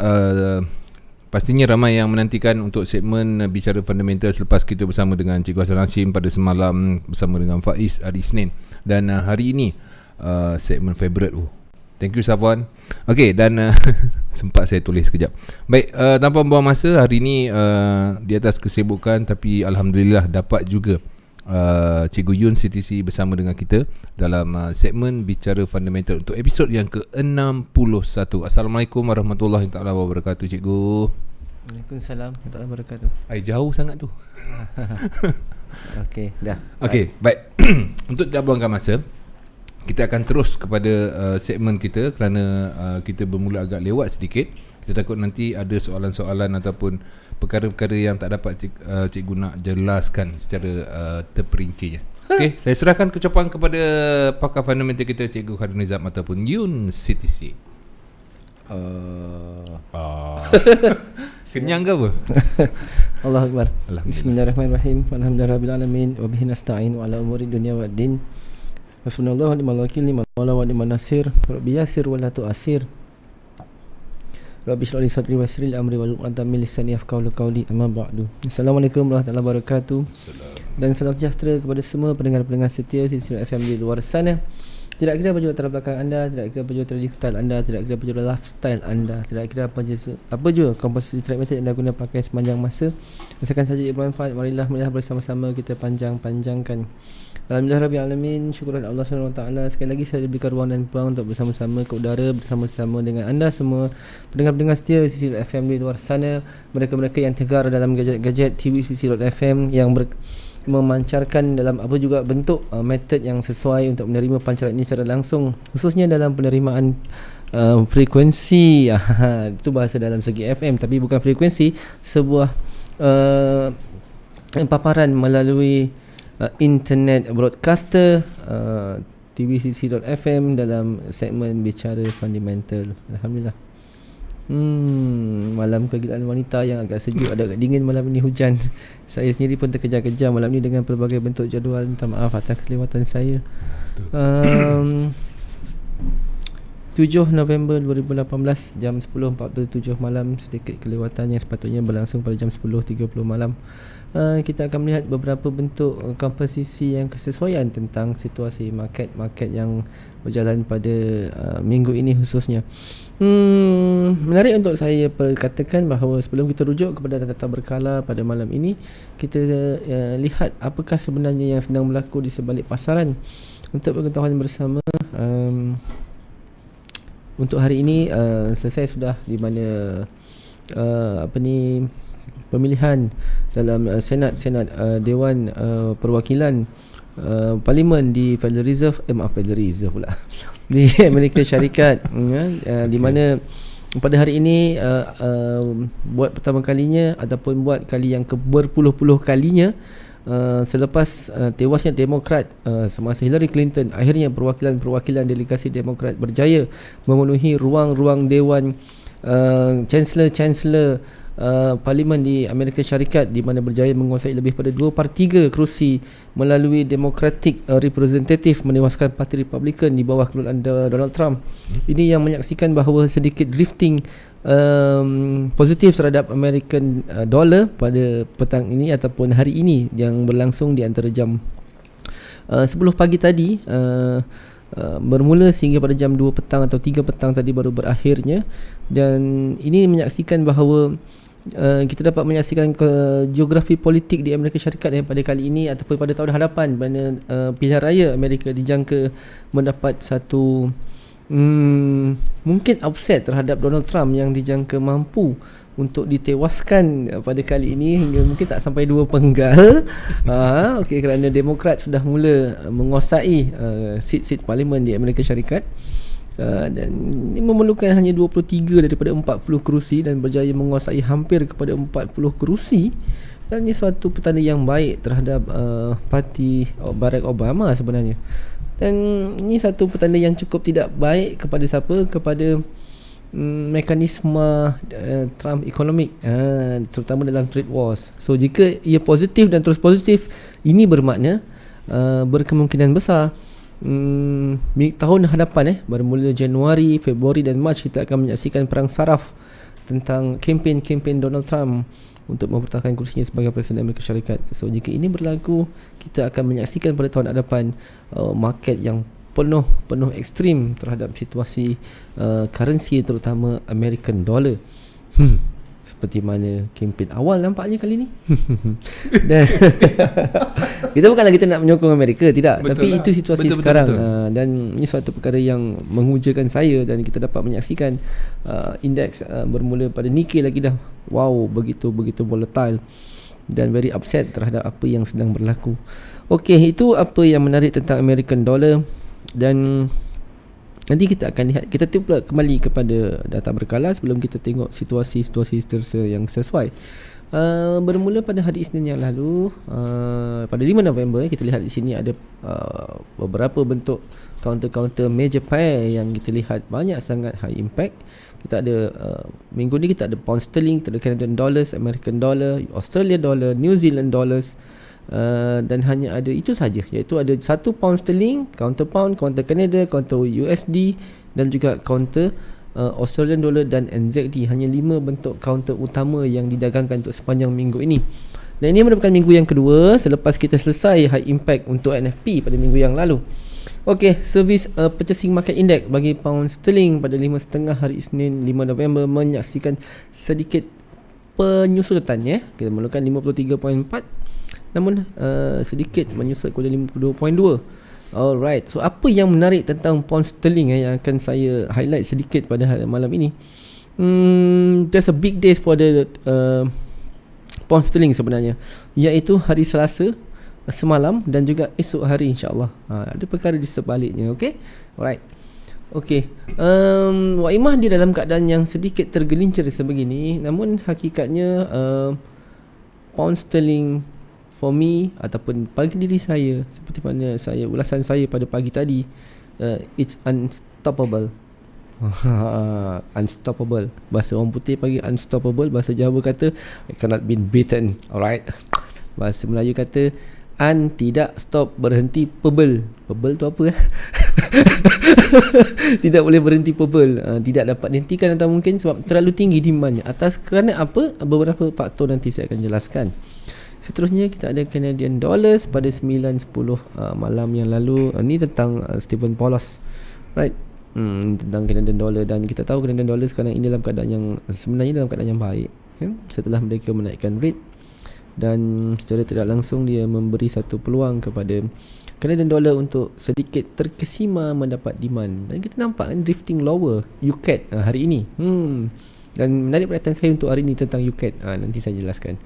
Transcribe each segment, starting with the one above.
Uh, pastinya ramai yang menantikan untuk segmen bicara fundamental selepas kita bersama dengan Cikgu Hassan Hashim pada semalam bersama dengan Faiz hari Isnin dan uh, hari ini uh, segmen favorite tu. Oh. Thank you Safwan. Okay dan uh, sempat saya tulis sekejap. Baik, uh, tanpa membuang masa hari ini uh, di atas kesibukan tapi alhamdulillah dapat juga uh, Cikgu Yun CTC bersama dengan kita dalam uh, segmen Bicara Fundamental untuk episod yang ke-61. Assalamualaikum warahmatullahi taala wabarakatuh cikgu. Waalaikumsalam warahmatullahi wabarakatuh. Ai jauh sangat tu. Okey, dah. Okey, baik. untuk tidak buangkan masa, kita akan terus kepada uh, segmen kita kerana uh, kita bermula agak lewat sedikit. Kita takut nanti ada soalan-soalan ataupun perkara-perkara yang tak dapat cik, uh, cikgu nak jelaskan secara uh, terperincinya. Okey, saya serahkan kecapan kepada pakar fundamental kita cikgu Nizam ataupun Yun CTC. Uh, ah. kenyang ke apa? Allahu akbar. Bismillahirrahmanirrahim. Alhamdulillahirabbil alamin wa bihi nasta'in wa ala umuri dunya wa din. Bismillahirrahmanirrahim. Wa la wa ni manasir. Rabbi yasir wa Rabbi syrahli sadri wa yassirli amri wa hlul 'uqdatam min lisani yafqahu amma ba'du. Assalamualaikum warahmatullahi wabarakatuh. Assalamualaikum. Dan salam sejahtera kepada semua pendengar-pendengar setia di FM di luar sana. Tidak kira apa juga latar belakang anda Tidak kira apa juga trading style anda Tidak kira apa juga lifestyle anda Tidak kira apa juga Apa juga komposisi trade method yang anda guna pakai sepanjang masa Rasakan saja ia bermanfaat Marilah marilah bersama-sama kita panjang-panjangkan Alhamdulillah Rabbil Alamin Syukuran Allah SWT Sekali lagi saya diberikan ruang dan peluang Untuk bersama-sama ke udara Bersama-sama dengan anda semua Pendengar-pendengar setia Sisi FM di luar sana Mereka-mereka yang tegar dalam gadget-gadget TV Sisi FM Yang ber memancarkan dalam apa juga bentuk uh, method yang sesuai untuk menerima pancaran ini secara langsung khususnya dalam penerimaan uh, frekuensi ah, itu bahasa dalam segi FM tapi bukan frekuensi sebuah uh, paparan melalui uh, internet broadcaster uh, tvcc.fm dalam segmen bicara fundamental alhamdulillah Hmm, malam kegilaan wanita yang agak sejuk ada agak dingin malam ini hujan. Saya sendiri pun terkejar-kejar malam ini dengan pelbagai bentuk jadual. Minta maaf atas kelewatan saya. Um, 7 November 2018 jam 10.47 malam sedikit kelewatan yang sepatutnya berlangsung pada jam 10.30 malam. Uh, kita akan melihat beberapa bentuk komposisi yang kesesuaian tentang situasi market-market yang berjalan pada uh, minggu ini khususnya. Hmm, menarik untuk saya perkatakan bahawa sebelum kita rujuk kepada data berkala pada malam ini, kita uh, lihat apakah sebenarnya yang sedang berlaku di sebalik pasaran untuk pengetahuan bersama. Um, untuk hari ini uh, selesai sudah di mana uh, apa ni pemilihan dalam uh, senat senat uh, dewan uh, perwakilan Uh, parlimen di Federal Reserve eh maaf Federal Reserve pula di Amerika Syarikat ya uh, okay. di mana pada hari ini uh, uh, buat pertama kalinya ataupun buat kali yang ke berpuluh-puluh kalinya Uh, selepas uh, tewasnya demokrat uh, semasa Hillary Clinton akhirnya perwakilan-perwakilan delegasi demokrat berjaya memenuhi ruang-ruang dewan uh, chancellor-chancellor uh, Uh, parlimen di Amerika Syarikat di mana berjaya menguasai lebih pada 2 per 3 kerusi melalui Democratic uh, Representative menewaskan Parti Republican di bawah kelulusan Donald Trump. Ini yang menyaksikan bahawa sedikit drifting um, positif terhadap American uh, dollar pada petang ini ataupun hari ini yang berlangsung di antara jam uh, 10 pagi tadi uh, Uh, bermula sehingga pada jam 2 petang atau 3 petang tadi baru berakhirnya dan ini menyaksikan bahawa Uh, kita dapat menyaksikan ke geografi politik di Amerika Syarikat yang pada kali ini ataupun pada tahun hadapan mana uh, pilihan raya Amerika dijangka mendapat satu um, mungkin upset terhadap Donald Trump yang dijangka mampu untuk ditewaskan pada kali ini hingga mungkin tak sampai dua penggal uh, ah, okay, kerana Demokrat sudah mula menguasai uh, eh, seat-seat parlimen di Amerika Syarikat Uh, dan ini memerlukan hanya 23 daripada 40 kerusi dan berjaya menguasai hampir kepada 40 kerusi dan ini suatu petanda yang baik terhadap uh, parti Barack Obama sebenarnya dan ini satu petanda yang cukup tidak baik kepada siapa kepada um, mekanisme uh, Trump ekonomik, uh, terutama dalam trade wars so jika ia positif dan terus positif ini bermakna uh, berkemungkinan besar hmm, tahun hadapan eh bermula Januari, Februari dan Mac kita akan menyaksikan perang saraf tentang kempen-kempen Donald Trump untuk mempertahankan kursinya sebagai Presiden Amerika Syarikat. So jika ini berlaku, kita akan menyaksikan pada tahun hadapan uh, market yang penuh penuh ekstrim terhadap situasi uh, currency terutama American Dollar. Hmm seperti mana kempen awal nampaknya kali ni dan kita bukan lagi nak menyokong Amerika tidak betul tapi lah. itu situasi betul, sekarang betul, betul. Uh, ah, dan ini suatu perkara yang mengujakan saya dan kita dapat menyaksikan uh, indeks uh, bermula pada Nikkei lagi dah wow begitu begitu volatile dan very upset terhadap apa yang sedang berlaku okey itu apa yang menarik tentang American dollar dan Nanti kita akan lihat Kita pula kembali kepada data berkala Sebelum kita tengok situasi-situasi tersa yang sesuai uh, Bermula pada hari Isnin yang lalu uh, Pada 5 November Kita lihat di sini ada uh, Beberapa bentuk Counter-counter major pair Yang kita lihat banyak sangat high impact Kita ada uh, Minggu ni kita ada pound sterling Kita ada Canadian dollars American dollar Australia dollar New Zealand dollars uh, Uh, dan hanya ada itu saja iaitu ada satu pound sterling counter pound counter Canada counter USD dan juga counter uh, Australian dollar dan NZD hanya lima bentuk counter utama yang didagangkan untuk sepanjang minggu ini dan ini merupakan minggu yang kedua selepas kita selesai high impact untuk NFP pada minggu yang lalu Okey, servis uh, purchasing market index bagi pound sterling pada 5.5 hari Isnin 5 November menyaksikan sedikit penyusutan ya. Kita memerlukan 53.4 namun uh, sedikit menyusut kepada 52.2 Alright, so apa yang menarik tentang pound sterling eh, yang akan saya highlight sedikit pada malam ini Hmm, there's a big day for the uh, pound sterling sebenarnya Iaitu hari Selasa semalam dan juga esok hari insyaAllah ha, Ada perkara di sebaliknya, okay? Alright Okay, um, Waimah di dalam keadaan yang sedikit tergelincir sebegini Namun hakikatnya uh, pound sterling for me ataupun bagi diri saya seperti mana saya ulasan saya pada pagi tadi uh, it's unstoppable unstoppable bahasa orang putih panggil unstoppable bahasa jawa kata i cannot be beaten alright bahasa melayu kata un tidak stop berhenti pebel pebel tu apa eh? tidak boleh berhenti pebel uh, tidak dapat dihentikan atau mungkin sebab terlalu tinggi demandnya atas kerana apa beberapa faktor nanti saya akan jelaskan Seterusnya kita ada Canadian Dollars pada 9.10 uh, malam yang lalu uh, Ni tentang uh, Stephen Polos Right hmm, Tentang Canadian Dollar Dan kita tahu Canadian Dollar sekarang ini dalam keadaan yang uh, Sebenarnya dalam keadaan yang baik yeah? Setelah mereka menaikkan rate Dan secara tidak langsung dia memberi satu peluang kepada Canadian Dollar untuk sedikit terkesima mendapat demand Dan kita nampak kan drifting lower UCAT e uh, hari ini hmm. Dan menarik perhatian saya untuk hari ini tentang UCAT e uh, Nanti saya jelaskan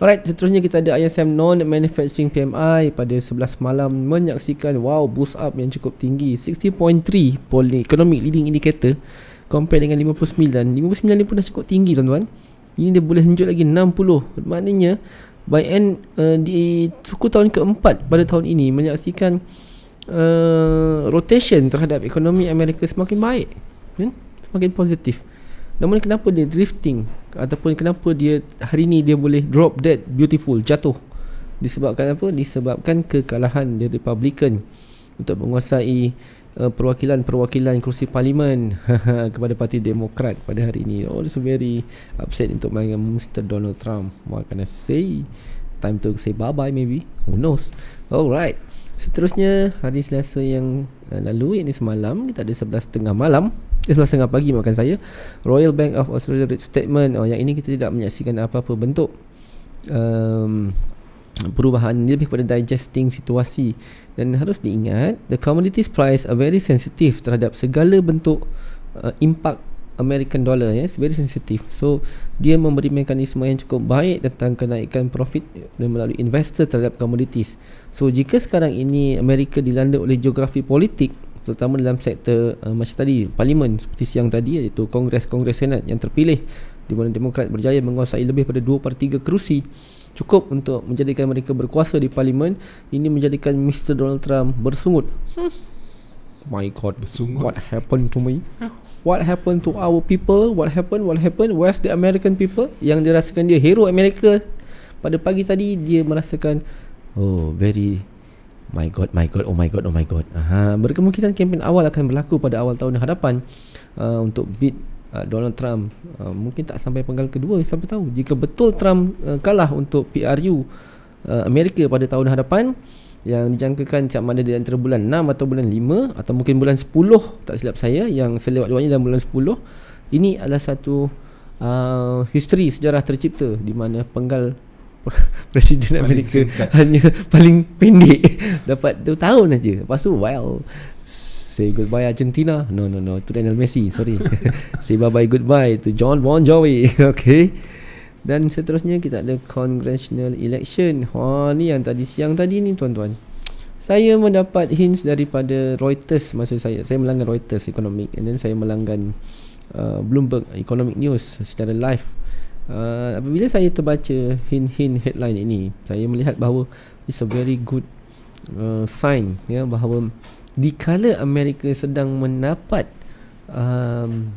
Alright, seterusnya kita ada ISM Non-Manufacturing PMI pada 11 malam menyaksikan wow boost up yang cukup tinggi 60.3 poli ekonomi leading indicator compare dengan 59 59 ni pun dah cukup tinggi tuan-tuan ini dia boleh lanjut lagi 60 maknanya by end uh, di suku tahun keempat pada tahun ini menyaksikan uh, rotation terhadap ekonomi Amerika semakin baik hmm? semakin positif Namun kenapa dia drifting ataupun kenapa dia hari ni dia boleh drop dead beautiful jatuh disebabkan apa disebabkan kekalahan the republican untuk menguasai uh, perwakilan-perwakilan kursi parlimen kepada parti demokrat pada hari ini oh so very upset untuk main dengan Mr Donald Trump what can I say time to say bye bye maybe who knows alright seterusnya hari Selasa yang uh, lalu ini semalam kita ada 11.30 malam 11.30 pagi makan saya Royal Bank of Australia Rate Statement oh, Yang ini kita tidak menyaksikan apa-apa bentuk um, Perubahan ini lebih kepada digesting situasi Dan harus diingat The commodities price are very sensitive Terhadap segala bentuk uh, impact American dollar yes, Very sensitive So dia memberi mekanisme yang cukup baik Tentang kenaikan profit Melalui investor terhadap commodities So jika sekarang ini Amerika dilanda oleh geografi politik terutama dalam sektor uh, macam tadi parlimen seperti siang tadi iaitu kongres-kongres senat yang terpilih di mana demokrat berjaya menguasai lebih daripada 2/3 kerusi cukup untuk menjadikan mereka berkuasa di parlimen ini menjadikan Mr Donald Trump bersungut hmm. my god bersungut what happened to me what happened to our people what happened what happened where's the american people yang dirasakan dia hero Amerika pada pagi tadi dia merasakan oh very My God, my God, oh my God, oh my God. Aha, berkemungkinan kempen awal akan berlaku pada awal tahun hadapan uh, untuk beat uh, Donald Trump. Uh, mungkin tak sampai penggal kedua, siapa tahu. Jika betul Trump uh, kalah untuk PRU uh, Amerika pada tahun hadapan yang dijangkakan siap mana di antara bulan 6 atau bulan 5 atau mungkin bulan 10, tak silap saya, yang selewat-lewatnya dalam bulan 10. Ini adalah satu uh, history, sejarah tercipta di mana penggal presiden Amerika singkat. hanya paling pendek dapat 2 tahun aja. Lepas tu well say goodbye Argentina. No no no to Daniel Messi, sorry. say bye bye goodbye to John Bon Jovi. Okay. Dan seterusnya kita ada congressional election. Ha ni yang tadi siang tadi ni tuan-tuan. Saya mendapat hints daripada Reuters maksud saya saya melanggan Reuters Economic and then saya melanggan uh, Bloomberg Economic News secara live uh, apabila saya terbaca hint-hint headline ini saya melihat bahawa it's a very good uh, sign ya yeah, bahawa dikala Amerika sedang mendapat um,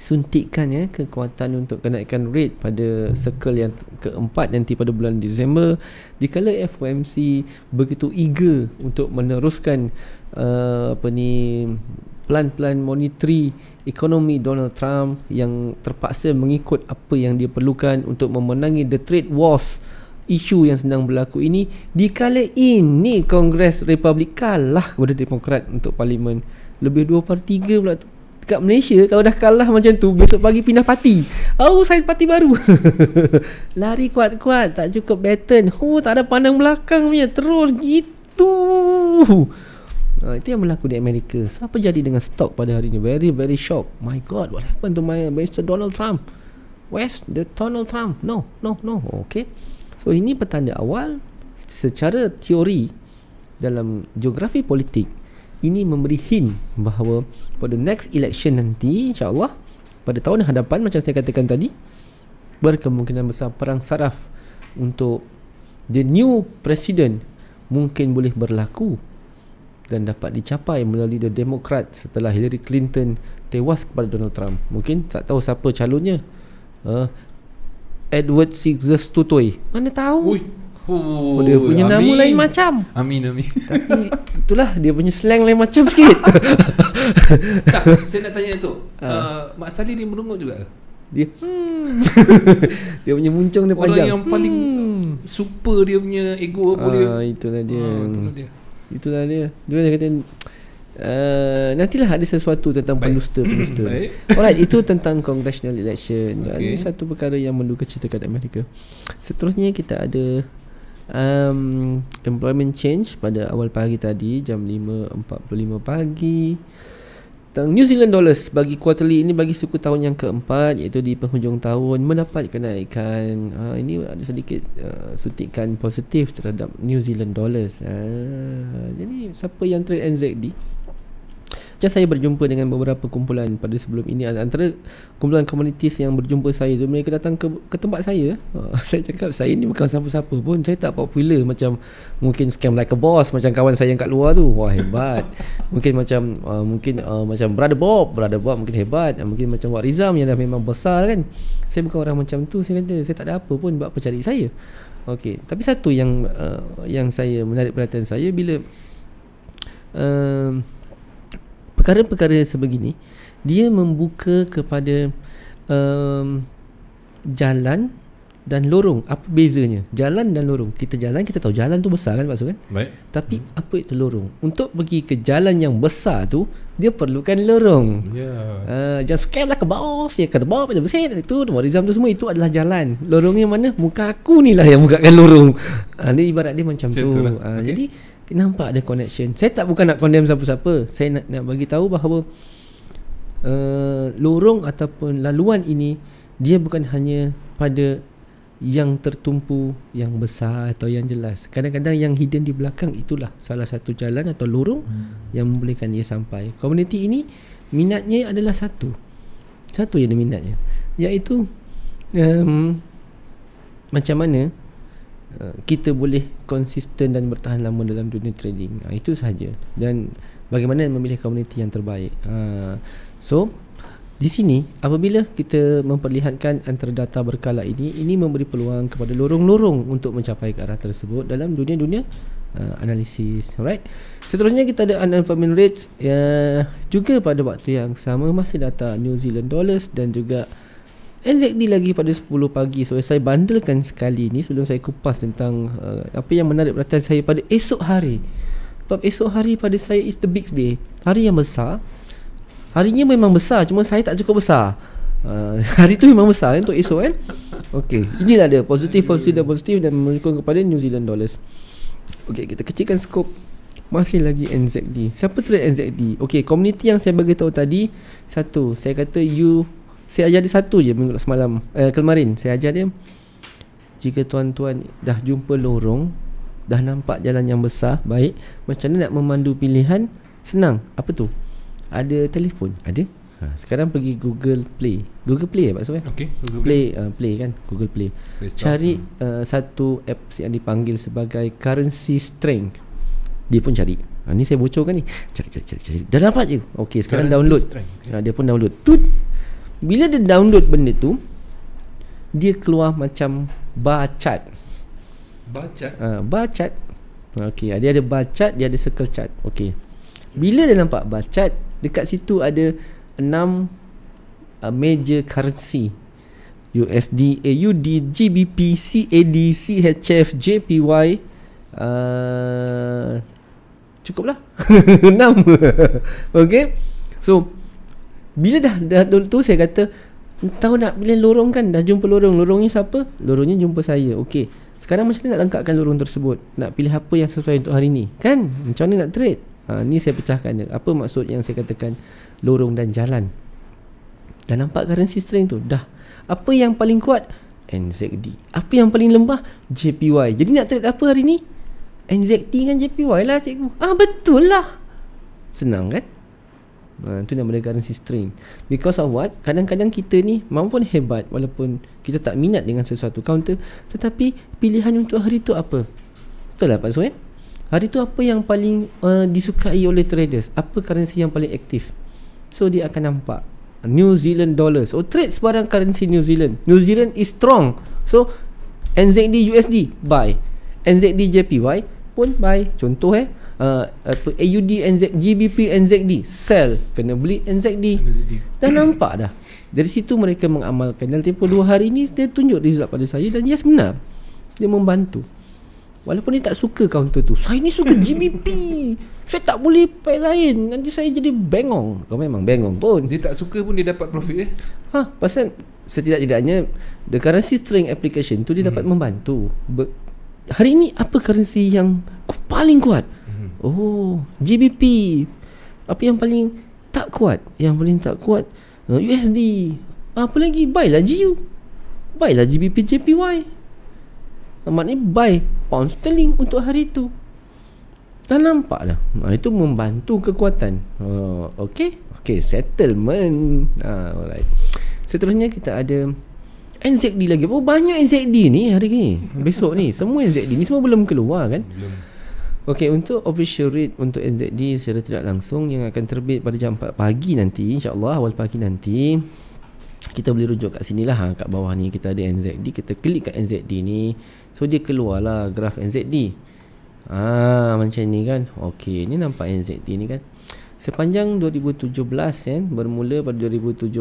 suntikan ya kekuatan untuk kenaikan rate pada circle yang keempat nanti pada bulan Disember di dikala FOMC begitu eager untuk meneruskan uh, apa ni pelan-pelan monitori ekonomi Donald Trump yang terpaksa mengikut apa yang dia perlukan untuk memenangi the trade wars isu yang sedang berlaku ini dikala ini Kongres Republik kalah kepada Demokrat untuk Parlimen lebih dua per tiga. pula tu dekat Malaysia kalau dah kalah macam tu besok pagi pindah parti oh saya parti baru lari kuat-kuat tak cukup baton oh tak ada pandang belakang punya terus gitu Uh, itu yang berlaku di Amerika. So, apa jadi dengan stok pada hari ini? Very, very shock. My God, what happened to my Mr. Donald Trump? Where's the Donald Trump? No, no, no. Okay. So, ini petanda awal secara teori dalam geografi politik ini memberi hint bahawa for the next election nanti insya Allah pada tahun hadapan macam saya katakan tadi berkemungkinan besar perang saraf untuk the new president mungkin boleh berlaku dan dapat dicapai melalui The Democrat setelah Hillary Clinton tewas kepada Donald Trump. Mungkin tak tahu siapa calonnya. Uh, Edward Sixers Tutoi. Mana tahu? Ui. Oh, dia punya amin. nama lain macam. Amin amin. Tapi itulah dia punya slang lain macam sikit. tak, saya nak tanya tu. Uh, Mak Sali ni merungut juga ke? Dia. Hmm. dia punya muncung dia Orang panjang. Orang yang paling hmm. super dia punya ego uh, dia? Ah itulah dia. Uh, itulah dia. Itulah dia Dia kata uh, Nantilah ada sesuatu Tentang penduster Penduster Alright itu tentang Congressional election okay. Ini satu perkara Yang menduga cerita kat Amerika Seterusnya kita ada um, Employment change Pada awal pagi tadi Jam 5.45 pagi tentang New Zealand Dollars bagi quarterly ini bagi suku tahun yang keempat iaitu di penghujung tahun mendapat kenaikan ha, ini ada sedikit uh, ah, sutikan positif terhadap New Zealand Dollars ha, jadi siapa yang trade NZD macam saya berjumpa dengan beberapa kumpulan pada sebelum ini antara kumpulan komunitis yang berjumpa saya tu mereka datang ke, ke tempat saya. Ha, saya cakap saya ni bukan siapa-siapa pun saya tak popular macam mungkin scam like a boss macam kawan saya yang kat luar tu. Wah hebat. mungkin macam uh, mungkin uh, macam brother Bob, brother Bob mungkin hebat. Uh, mungkin macam Wak Rizam yang dah memang besar kan. Saya bukan orang macam tu saya kata saya tak ada apa pun buat apa cari saya. Okey, tapi satu yang uh, yang saya menarik perhatian saya bila uh, perkara-perkara sebegini dia membuka kepada um, jalan dan lorong apa bezanya jalan dan lorong kita jalan kita tahu jalan tu besar kan maksud kan baik tapi hmm. apa itu lorong untuk pergi ke jalan yang besar tu dia perlukan lorong ya yeah. uh, just scam lah ke bawah saya kata bawah pada besar itu warizam tu semua itu adalah jalan lorongnya mana muka aku ni lah yang bukakan lorong uh, ah, ni ibarat dia macam Situ tu lah. uh, ah, okay. jadi nampak ada connection saya tak bukan nak condemn siapa-siapa saya nak, nak bagi tahu bahawa uh, lorong ataupun laluan ini dia bukan hanya pada yang tertumpu yang besar atau yang jelas kadang-kadang yang hidden di belakang itulah salah satu jalan atau lorong hmm. yang membolehkan dia sampai komuniti ini minatnya adalah satu satu yang dia minatnya iaitu um, macam mana Uh, kita boleh konsisten dan bertahan lama dalam dunia trading uh, itu sahaja dan bagaimana memilih komuniti yang terbaik uh, so di sini apabila kita memperlihatkan antara data berkala ini ini memberi peluang kepada lorong-lorong untuk mencapai ke arah tersebut dalam dunia-dunia uh, analisis Right? seterusnya kita ada unemployment rates uh, juga pada waktu yang sama masih data New Zealand dollars dan juga NZD lagi pada 10 pagi So saya bandelkan sekali ni Sebelum saya kupas tentang uh, Apa yang menarik perhatian saya pada esok hari Sebab esok hari pada saya is the big day Hari yang besar Harinya memang besar Cuma saya tak cukup besar uh, Hari tu memang besar kan, untuk esok kan Okay Inilah dia positif, positif dan positif Dan mengikut kepada New Zealand Dollars Okay kita kecilkan skop masih lagi NZD Siapa trade NZD? Okay, komuniti yang saya bagi tahu tadi Satu, saya kata you saya ajar dia satu je minggu semalam eh, Kemarin saya ajar dia Jika tuan-tuan dah jumpa lorong Dah nampak jalan yang besar Baik Macam mana nak memandu pilihan Senang Apa tu? Ada telefon Ada ha, Sekarang pergi Google Play Google Play ya Pak Sofian? Okay, Google Play Play, uh, Play kan Google Play, Play Store, Cari hmm. uh, satu app yang dipanggil sebagai Currency Strength Dia pun cari ha, Ni saya bocorkan ni Cari cari cari, cari. Dah dapat je Okay sekarang currency download strength, okay. ha, ah, Dia pun download Tut bila dia download benda tu Dia keluar macam Bacat Bacat? Ha, ah, bacat Okay ah, dia ada bacat Dia ada circle chart. Okay Bila dia nampak bacat Dekat situ ada 6 uh, ah, Major currency USD AUD GBP CAD CHF JPY uh, Cukup lah 6 Okay So bila dah, dah dulu tu saya kata Tahu nak pilih lorong kan Dah jumpa lorong Lorongnya siapa? Lorongnya jumpa saya Okey Sekarang macam mana nak lengkapkan lorong tersebut? Nak pilih apa yang sesuai untuk hari ni? Kan? Macam mana nak trade? Ha, ni saya pecahkan dia Apa maksud yang saya katakan Lorong dan jalan dan nampak currency strength tu? Dah Apa yang paling kuat? NZD Apa yang paling lemah? JPY Jadi nak trade apa hari ni? NZD dengan JPY lah cikgu Ah betul lah Senang kan? Uh, itu namanya currency strain. Because of what? Kadang-kadang kita ni mampun hebat walaupun kita tak minat dengan sesuatu counter. Tetapi pilihan untuk hari tu apa? Betul lah Pak Suen? Eh? Hari tu apa yang paling uh, disukai oleh traders? Apa currency yang paling aktif? So dia akan nampak. New Zealand dollars. Oh trade sebarang currency New Zealand. New Zealand is strong. So NZD USD buy. NZD JPY pun buy contoh eh uh, AUD NZD GBP NZD sell kena beli NZD dan nampak dah dari situ mereka mengamalkan dan tempoh dua hari ni dia tunjuk result pada saya dan yes benar dia membantu walaupun dia tak suka counter tu saya ni suka GBP saya tak boleh pay lain nanti saya jadi bengong kau memang bengong pun dia tak suka pun dia dapat profit eh ha pasal setidak-tidaknya the currency string application tu dia hmm. dapat membantu hari ini apa currency yang paling kuat? Mm-hmm. Oh, GBP. Apa yang paling tak kuat? Yang paling tak kuat uh, USD. Apa lagi? Buy Buylah GU. Buylah GBP JPY. Maknanya buy pound sterling untuk hari itu. Dah nampaklah. dah. Ah, itu membantu kekuatan. Uh, okay? Okay, settlement. Uh, alright. Seterusnya kita ada NZD lagi apa oh, banyak NZD ni hari ni Besok ni Semua NZD ni Semua belum keluar kan Belum Okay untuk official rate Untuk NZD Secara tidak langsung Yang akan terbit pada jam 4 pagi nanti InsyaAllah awal pagi nanti kita boleh rujuk kat sini lah ha, kat bawah ni kita ada NZD kita klik kat NZD ni so dia keluar lah graf NZD ah ha, macam ni kan ok ni nampak NZD ni kan sepanjang 2017 kan bermula pada 2017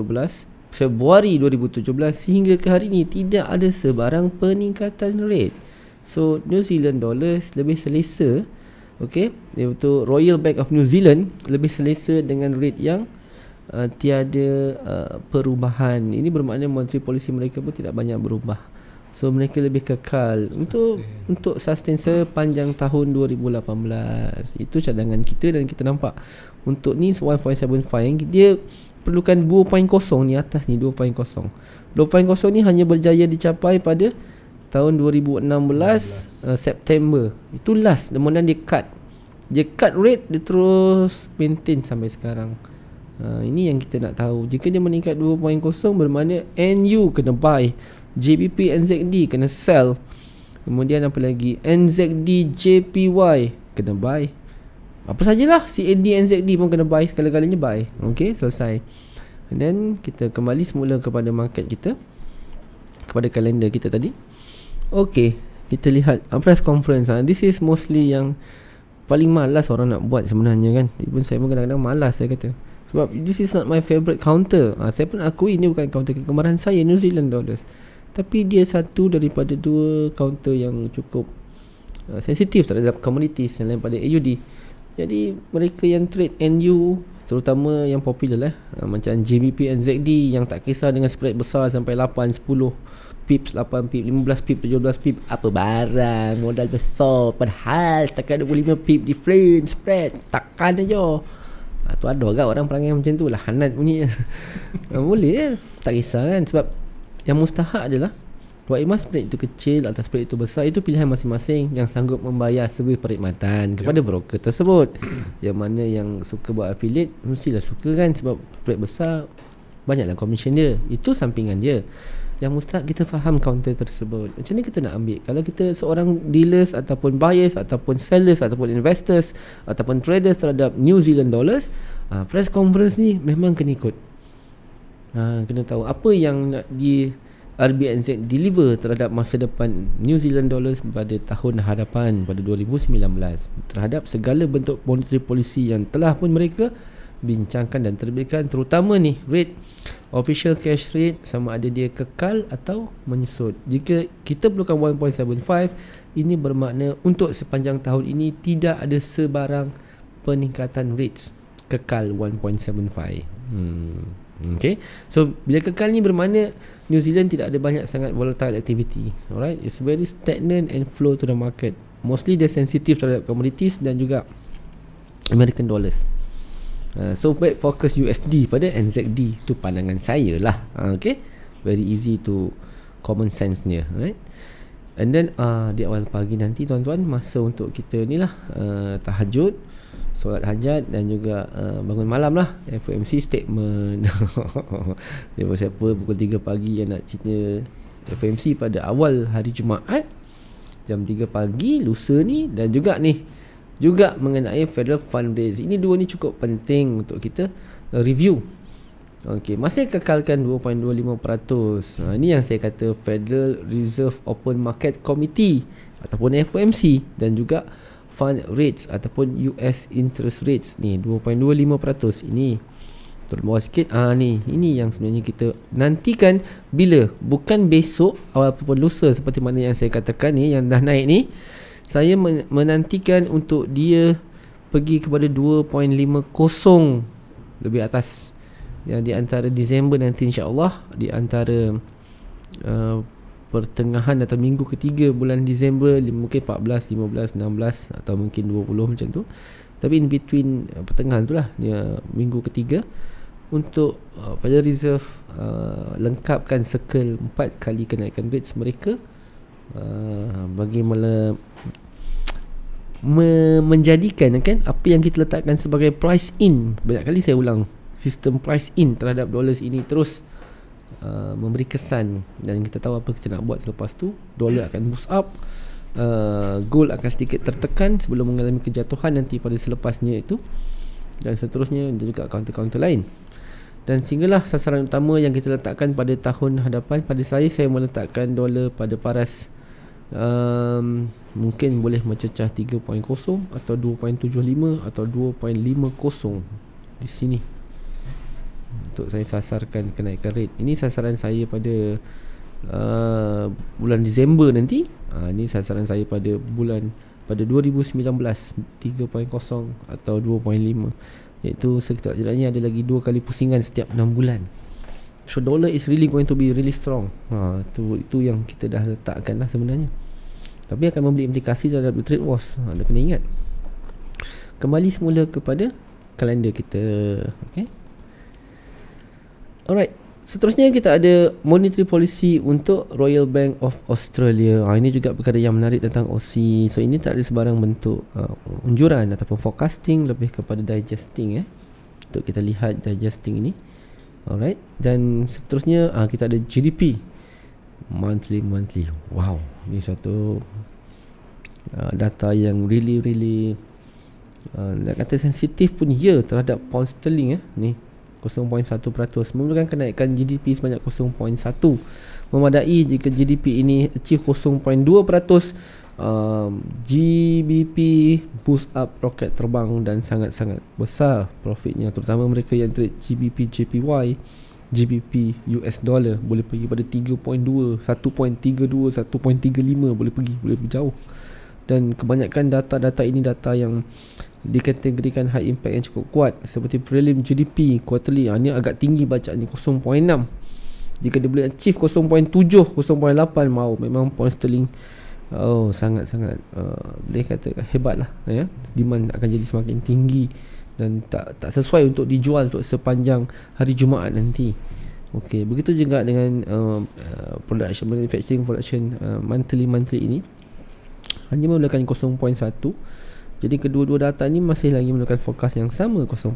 Februari 2017 sehingga ke hari ini tidak ada sebarang peningkatan rate. So New Zealand dollars lebih selesa Okay Iaitu Royal Bank of New Zealand Lebih selesa dengan rate yang uh, Tiada uh, perubahan Ini bermakna monetary policy mereka pun tidak banyak berubah So mereka lebih kekal sustain. Untuk untuk sustain sepanjang tahun 2018 Itu cadangan kita dan kita nampak Untuk ni 1.75 Dia perlukan 2.0 ni atas ni 2.0. 2.0 ni hanya berjaya dicapai pada tahun 2016 uh, eh, September. Itu last kemudian dia cut. Dia cut rate dia terus maintain sampai sekarang. Uh, ini yang kita nak tahu. Jika dia meningkat 2.0 bermakna NU kena buy, JBP NZD kena sell. Kemudian apa lagi? NZD JPY kena buy apa sajalah CAD NZD pun kena buy sekali-kalinya buy okey selesai and then kita kembali semula kepada market kita kepada kalender kita tadi okey kita lihat uh, press conference uh. this is mostly yang paling malas orang nak buat sebenarnya kan even saya pun kadang-kadang malas saya kata sebab this is not my favorite counter uh, saya pun akui ini bukan counter kegemaran saya New Zealand dollars tapi dia satu daripada dua counter yang cukup uh, sensitif terhadap communities selain pada AUD jadi mereka yang trade NU terutama yang popular lah eh, macam JBP and ZD yang tak kisah dengan spread besar sampai 8 10 pips, 8 pip, 15 pip, 17 pip apa barang modal besar padahal setakat 25 pip di frame spread takkan je jo. Ha, ah, tu ada agak orang perangai macam tu lah hanat bunyi ha, ah, boleh je ya. tak kisah kan sebab yang mustahak adalah Buat emas perit itu kecil atau perit itu besar itu pilihan masing-masing yang sanggup membayar sebuah perkhidmatan kepada yeah. broker tersebut. yang mana yang suka buat affiliate mestilah suka kan sebab perit besar banyaklah komisen dia. Itu sampingan dia. Yang mustahak kita faham counter tersebut. Macam ni kita nak ambil. Kalau kita seorang dealers ataupun buyers ataupun sellers ataupun investors ataupun traders terhadap New Zealand dollars, uh, press conference ni memang kena ikut. Uh, kena tahu apa yang nak di RBNZ deliver terhadap masa depan New Zealand Dollars pada tahun hadapan pada 2019 terhadap segala bentuk monetary policy yang telah pun mereka bincangkan dan terbitkan terutama ni rate official cash rate sama ada dia kekal atau menyusut jika kita perlukan 1.75 ini bermakna untuk sepanjang tahun ini tidak ada sebarang peningkatan rates kekal 1.75 hmm Okay. So bila kekal ni bermakna New Zealand tidak ada banyak sangat volatile activity. Alright. It's very stagnant and flow to the market. Mostly dia sensitive terhadap commodities dan juga American dollars. Uh, so baik focus USD pada NZD tu pandangan saya lah uh, okay very easy to common sense ni right and then uh, di awal pagi nanti tuan-tuan masa untuk kita ni lah uh, tahajud solat hajat dan juga uh, bangun malam lah FOMC statement Dia siapa pukul 3 pagi yang nak cerita FOMC pada awal hari Jumaat jam 3 pagi lusa ni dan juga ni juga mengenai federal fund Days ini dua ni cukup penting untuk kita uh, review Okey, masih kekalkan 2.25%. Ha, ini yang saya kata Federal Reserve Open Market Committee ataupun FOMC dan juga fund rates ataupun US interest rates ni 2.25% ini turun bawah sikit ah ha, ni ini yang sebenarnya kita nantikan bila bukan besok awal ataupun lusa seperti mana yang saya katakan ni yang dah naik ni saya menantikan untuk dia pergi kepada 2.50 lebih atas yang di antara Disember nanti insya-Allah di antara uh, pertengahan atau minggu ketiga bulan Disember mungkin 14, 15, 16 atau mungkin 20 macam tu tapi in between uh, pertengahan tu lah ya, minggu ketiga untuk uh, Federal Reserve uh, lengkapkan circle 4 kali kenaikan rates mereka uh, bagi mele- me- menjadikan kan apa yang kita letakkan sebagai price in banyak kali saya ulang sistem price in terhadap dollars ini terus uh, uh, memberi kesan dan kita tahu apa kita nak buat selepas tu dolar akan boost up uh, gold akan sedikit tertekan sebelum mengalami kejatuhan nanti pada selepasnya itu dan seterusnya dan juga counter-counter lain dan sehinggalah sasaran utama yang kita letakkan pada tahun hadapan pada saya saya meletakkan dolar pada paras um, mungkin boleh mencecah 3.0 atau 2.75 atau 2.50 di sini untuk saya sasarkan kenaikan rate ini sasaran saya pada uh, bulan Disember nanti uh, ini sasaran saya pada bulan pada 2019 3.0 atau 2.5 iaitu sekitar jadinya ada lagi dua kali pusingan setiap 6 bulan so dollar is really going to be really strong ha, uh, itu, yang kita dah letakkan lah sebenarnya tapi akan membeli implikasi terhadap the trade wars ha, anda kena ingat kembali semula kepada kalender kita okay? Alright. Seterusnya kita ada monetary policy untuk Royal Bank of Australia. Ha, ini juga perkara yang menarik tentang OC. So ini tak ada sebarang bentuk uh, unjuran ataupun forecasting lebih kepada digesting eh. Untuk kita lihat digesting ini. Alright. Dan seterusnya uh, kita ada GDP monthly monthly. Wow, ini satu uh, data yang really really uh, nak kata sensitif pun ya terhadap pound sterling eh ni. 0.1% memerlukan kenaikan GDP sebanyak 0.1 memadai jika GDP ini achieve 0.2% um, GBP boost up roket terbang dan sangat-sangat besar profitnya terutama mereka yang trade GBP JPY GBP US dollar boleh pergi pada 3.2 1.32 1.35 boleh pergi boleh pergi jauh dan kebanyakan data-data ini data yang dikategorikan high impact yang cukup kuat seperti prelim GDP quarterly ha, ni agak tinggi bacaan ni 0.6 jika dia boleh achieve 0.7 0.8 mau memang pound sterling oh sangat-sangat uh, boleh kata hebat lah ya? demand akan jadi semakin tinggi dan tak tak sesuai untuk dijual untuk sepanjang hari Jumaat nanti Okey, begitu juga dengan uh, production manufacturing production uh, monthly monthly ini hanya memulakan 0.1 jadi kedua-dua data ni masih lagi memerlukan forecast yang sama 0.1%.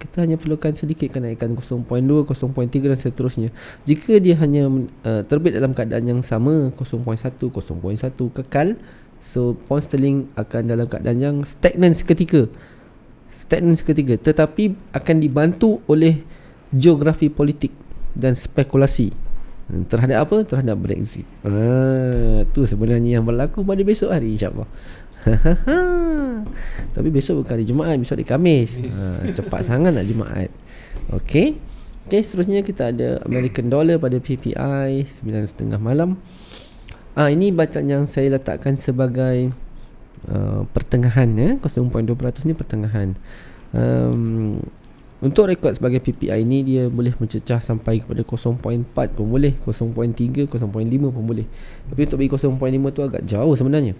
Kita hanya perlukan sedikit kenaikan 0.2, 0.3 dan seterusnya. Jika dia hanya uh, terbit dalam keadaan yang sama 0.1, 0.1 kekal, so pound sterling akan dalam keadaan yang stagnan seketika. Stagnan seketika tetapi akan dibantu oleh geografi politik dan spekulasi hmm, terhadap apa terhadap Brexit. Ah tu sebenarnya yang berlaku pada besok hari insya Tapi besok bukan hari Jumaat Besok hari Kamis ha, Cepat sangat nak Jumaat Okay Okay seterusnya kita ada American Dollar pada PPI 9.30 malam Ah ha, Ini bacaan yang saya letakkan sebagai uh, Pertengahan ya. Eh. 0.2% ni pertengahan um, Untuk rekod sebagai PPI ini Dia boleh mencecah sampai kepada 0.4 pun boleh 0.3, 0.5 pun boleh Tapi untuk bagi 0.5 tu agak jauh sebenarnya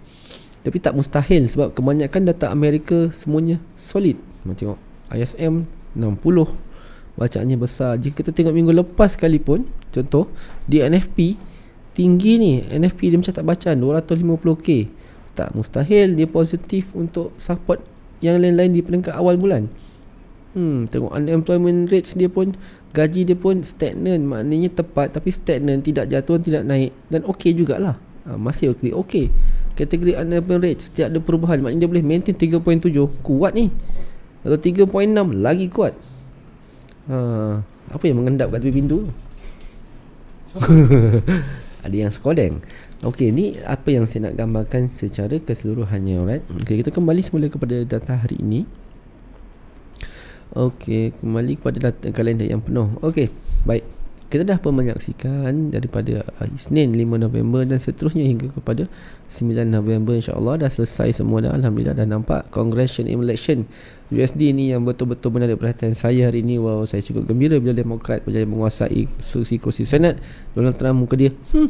tapi tak mustahil sebab kebanyakan data Amerika semuanya solid. Macam tengok ISM 60 bacaannya besar. Jika kita tengok minggu lepas sekalipun contoh di NFP tinggi ni NFP dia macam tak bacaan 250k. Tak mustahil dia positif untuk support yang lain-lain di peringkat awal bulan. Hmm, tengok unemployment rates dia pun gaji dia pun stagnant maknanya tepat tapi stagnant tidak jatuh tidak naik dan okey jugalah. Ha, masih okey okay kategori unemployment rate setiap ada perubahan maknanya dia boleh maintain 3.7 kuat ni atau 3.6 lagi kuat ha, apa yang mengendap kat tepi pintu ada yang sekodeng Okey, ni apa yang saya nak gambarkan secara keseluruhannya alright Okey, kita kembali semula kepada data hari ini Okey, kembali kepada data kalender yang penuh Okey, baik kita dah pun menyaksikan daripada uh, Isnin 5 November dan seterusnya hingga kepada 9 November insyaAllah dah selesai semua dah Alhamdulillah dah nampak congressional election USD ni yang betul-betul menarik perhatian saya hari ini wow saya cukup gembira bila demokrat berjaya menguasai kursi kursi senat Donald Trump muka dia hmm.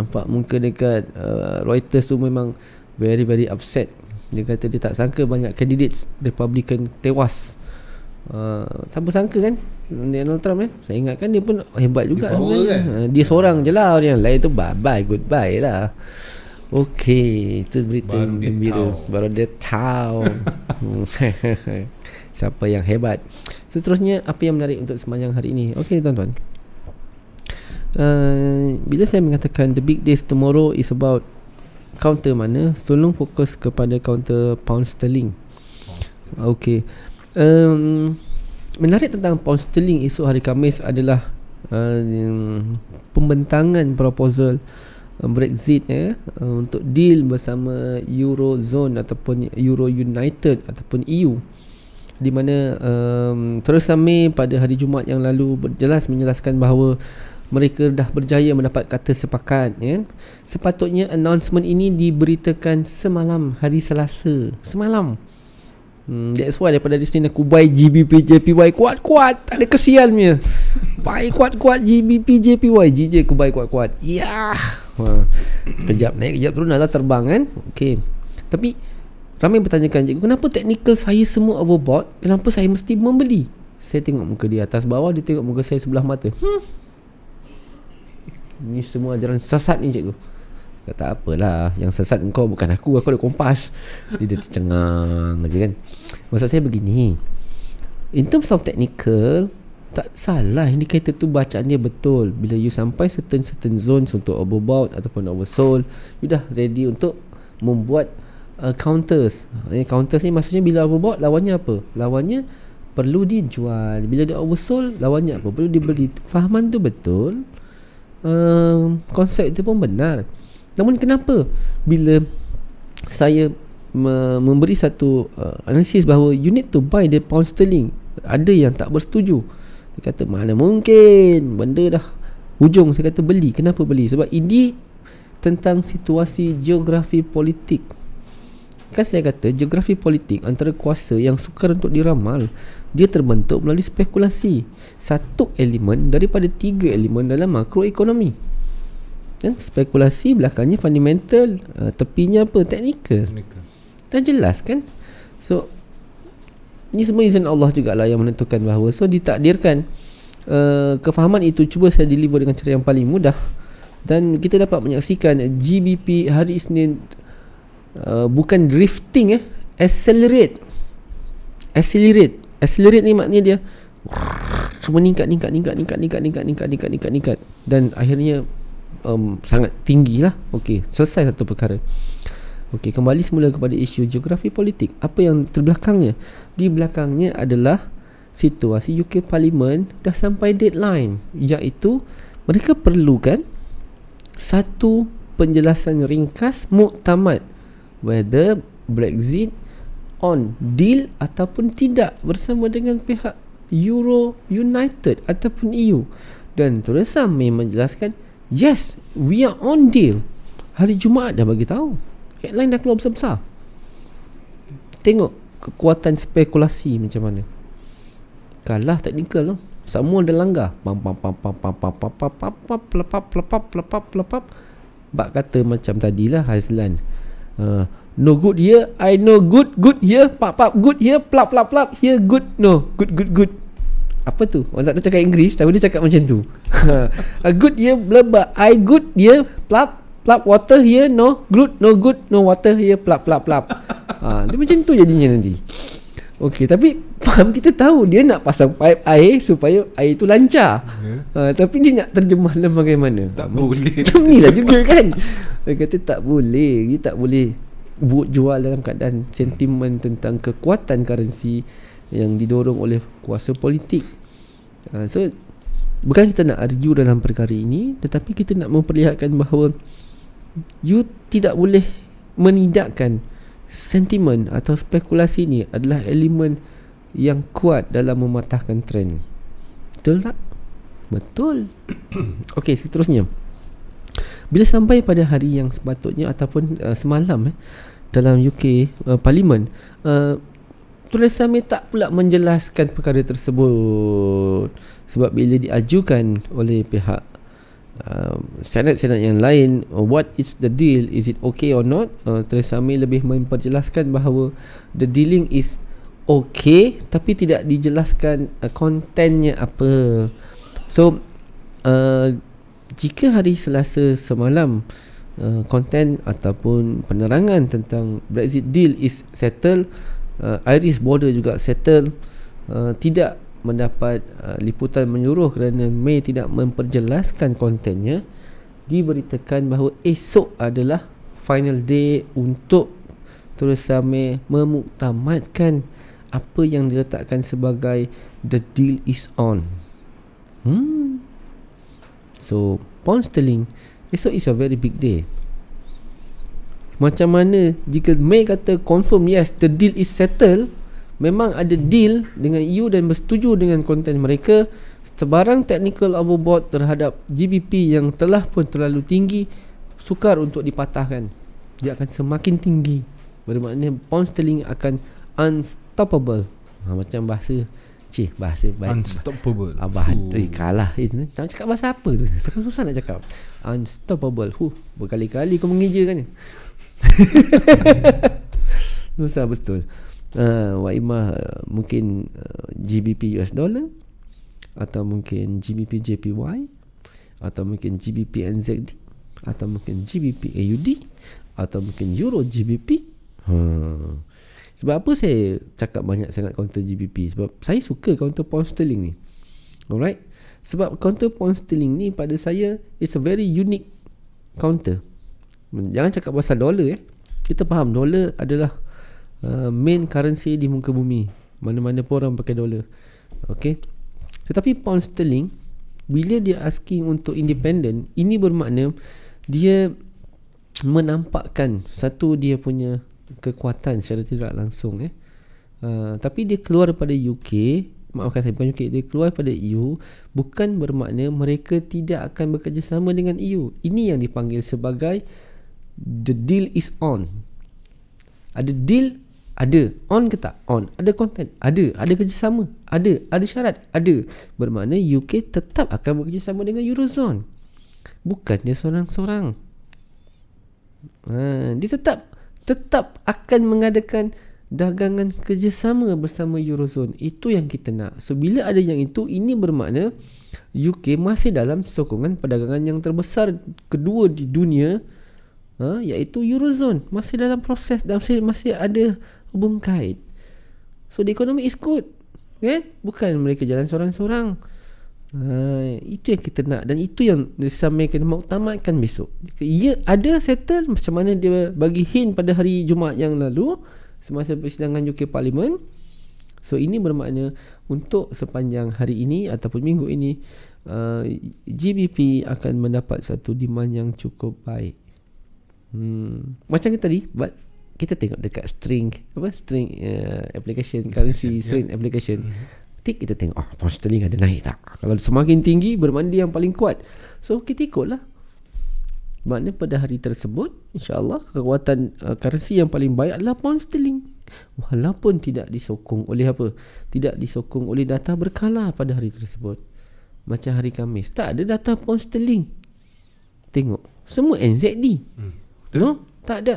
nampak muka dekat uh, Reuters tu memang very very upset dia kata dia tak sangka banyak kandidat Republican tewas uh, siapa sangka kan Donald Trump eh Saya ingatkan dia pun hebat juga Dia, kan? Eh, dia seorang je lah Yang lain tu bye-bye Goodbye lah Okey, Itu berita gembira Baru dia tahu Siapa yang hebat Seterusnya Apa yang menarik untuk semanjang hari ini Okey, tuan-tuan uh, Bila saya mengatakan The big days tomorrow is about Counter mana Tolong fokus kepada counter pound sterling Okey. Um, menarik tentang pound sterling esok hari Kamis adalah uh, pembentangan proposal uh, Brexit ya eh, untuk deal bersama Eurozone ataupun Euro United ataupun EU di mana um, Theresa May pada hari Jumaat yang lalu berjelas menjelaskan bahawa mereka dah berjaya mendapat kata sepakat ya. Sepatutnya announcement ini diberitakan semalam hari Selasa. Semalam Hmm, that's why daripada di sini aku buy GBPJPY kuat-kuat. Tak ada kesian punya. buy kuat-kuat GBPJPY. GJ aku buy kuat-kuat. Ya. Yeah. Ha. kejap naik, kejap turun adalah terbang kan. Okay. Tapi ramai bertanyakan cikgu, kenapa technical saya semua overbought? Kenapa saya mesti membeli? Saya tengok muka dia atas bawah, dia tengok muka saya sebelah mata. Hmm. Ini semua ajaran sesat ni cikgu. Kata apalah Yang sesat engkau bukan aku Aku ada kompas Dia dah tercengang aja kan Maksud saya begini In terms of technical Tak salah indicator tu bacaan dia betul Bila you sampai certain-certain zone Untuk overbought ataupun oversold You dah ready untuk membuat uh, counters eh, Counters ni maksudnya bila overbought lawannya apa? Lawannya perlu dijual Bila dia oversold lawannya apa? Perlu dibeli Fahaman tu betul Um, konsep itu pun benar Namun kenapa bila saya me- memberi satu uh, analisis bahawa you need to buy the pound sterling ada yang tak bersetuju. Dia kata mana mungkin benda dah hujung saya kata beli. Kenapa beli? Sebab ini tentang situasi geografi politik. Kan saya kata geografi politik antara kuasa yang sukar untuk diramal dia terbentuk melalui spekulasi satu elemen daripada tiga elemen dalam makroekonomi. Dan spekulasi belakangnya fundamental uh, tepinya apa teknikal. technical dah jelas kan so ini semua izin Allah juga lah yang menentukan bahawa so ditakdirkan uh, kefahaman itu cuba saya deliver dengan cara yang paling mudah dan kita dapat menyaksikan GBP hari Isnin uh, bukan drifting eh accelerate accelerate accelerate ni maknanya dia semua ningkat ningkat ningkat ningkat ningkat ningkat ningkat ningkat ningkat ningkat dan akhirnya um, sangat tinggi lah. Okey, selesai satu perkara. Okey, kembali semula kepada isu geografi politik. Apa yang terbelakangnya? Di belakangnya adalah situasi UK Parlimen dah sampai deadline iaitu mereka perlukan satu penjelasan ringkas muktamad whether Brexit on deal ataupun tidak bersama dengan pihak Euro United ataupun EU dan Theresa May menjelaskan Yes, we are on deal. Hari Jumaat dah bagi tahu. Headline dah keluar besar-besar. Tengok kekuatan spekulasi macam mana. Kalah teknikal lah. Semua dah langgar. Pam pam pam pam pam pam pam pam pam pam pelepap pelepap pelepap pelepap. Bak kata macam tadilah Hazlan. Uh, no good here, I know good good here, pap pap good here, plap plap plap here good no good good good apa tu orang tak tahu cakap Inggeris tapi dia cakap macam tu a good year blubber I good year plup plup water here no good no good no water here plup plup plup ha, ah, dia macam tu jadinya nanti Okay, tapi faham kita tahu dia nak pasang pipe air supaya air tu lancar. Ha, tapi dia nak terjemah dalam bagaimana? Tak ha, boleh. Macam ni lah juga kan. Dia kata tak boleh. Dia tak boleh buat jual dalam keadaan sentimen tentang kekuatan currency yang didorong oleh kuasa politik. Uh, so bukan kita nak argue dalam perkara ini tetapi kita nak memperlihatkan bahawa you tidak boleh menidakkan sentimen atau spekulasi ini adalah elemen yang kuat dalam mematahkan trend. Betul tak? Betul. Okey, seterusnya. Bila sampai pada hari yang sepatutnya ataupun uh, semalam eh dalam UK uh, eh, parlimen uh, Tuan Samir tak pula menjelaskan perkara tersebut sebab bila diajukan oleh pihak uh, senat-senat yang lain what is the deal is it okay or not uh, Tuan Samir lebih memperjelaskan bahawa the dealing is okay tapi tidak dijelaskan uh, kontennya uh, apa so uh, jika hari Selasa semalam uh, konten uh, ataupun penerangan tentang Brexit deal is settled uh, Iris border juga settle uh, tidak mendapat uh, liputan menyuruh kerana May tidak memperjelaskan kontennya diberitakan bahawa esok adalah final day untuk terus sama memuktamadkan apa yang diletakkan sebagai the deal is on hmm. so pound sterling esok is a very big day macam mana jika May kata confirm yes the deal is settled memang ada deal dengan EU dan bersetuju dengan konten mereka sebarang technical overboard terhadap GBP yang telah pun terlalu tinggi sukar untuk dipatahkan dia akan semakin tinggi bermakna pound sterling akan unstoppable ha, macam bahasa cih bahasa baik unstoppable abah ah, eh, kalah itu eh, nak cakap bahasa apa tu susah nak cakap unstoppable huh berkali-kali kau mengeja kan Nusa betul uh, ah, Waimah ah, mungkin ah, GBP US dollar Atau mungkin GBP JPY Atau mungkin GBP NZD Atau mungkin GBP AUD Atau mungkin Euro GBP hmm. Sebab apa saya cakap banyak sangat counter GBP Sebab saya suka counter pound sterling ni Alright Sebab counter pound sterling ni pada saya is a very unique counter Jangan cakap pasal dolar eh. Kita faham dolar adalah uh, main currency di muka bumi. Mana-mana pun orang pakai dolar. Okay. Tetapi pound sterling, bila dia asking untuk independent, ini bermakna dia menampakkan satu dia punya kekuatan secara tidak langsung eh. Uh, tapi dia keluar daripada UK Maafkan saya bukan UK Dia keluar daripada EU Bukan bermakna mereka tidak akan bekerjasama dengan EU Ini yang dipanggil sebagai the deal is on. Ada deal, ada. On ke tak? On. Ada content? Ada. Ada kerjasama? Ada. Ada syarat? Ada. Bermakna UK tetap akan bekerjasama dengan Eurozone. Bukannya seorang-seorang. Ha, dia tetap tetap akan mengadakan dagangan kerjasama bersama Eurozone. Itu yang kita nak. So, bila ada yang itu, ini bermakna UK masih dalam sokongan perdagangan yang terbesar kedua di dunia ha, iaitu Eurozone masih dalam proses dan masih, masih ada hubung kait. So the economy is good. Kan? Bukan mereka jalan sorang-sorang. Ha, itu yang kita nak dan itu yang disamai kena mengutamakan besok. Jika ia ada settle macam mana dia bagi hint pada hari Jumaat yang lalu semasa persidangan UK Parlimen. So ini bermakna untuk sepanjang hari ini ataupun minggu ini uh, GBP akan mendapat satu demand yang cukup baik. Hmm. Macam kita tadi buat kita tengok dekat string apa string uh, application currency ya. string application. Hmm. Tik kita tengok ah oh, pound sterling ada naik tak. Kalau semakin tinggi bermandi yang paling kuat. So kita ikutlah. Maknanya pada hari tersebut insyaallah kekuatan uh, currency yang paling baik adalah pound sterling. Walaupun tidak disokong oleh apa? Tidak disokong oleh data berkala pada hari tersebut. Macam hari kamis, tak ada data pound sterling. Tengok semua NZD. Hmm. Betul? No, tak ada.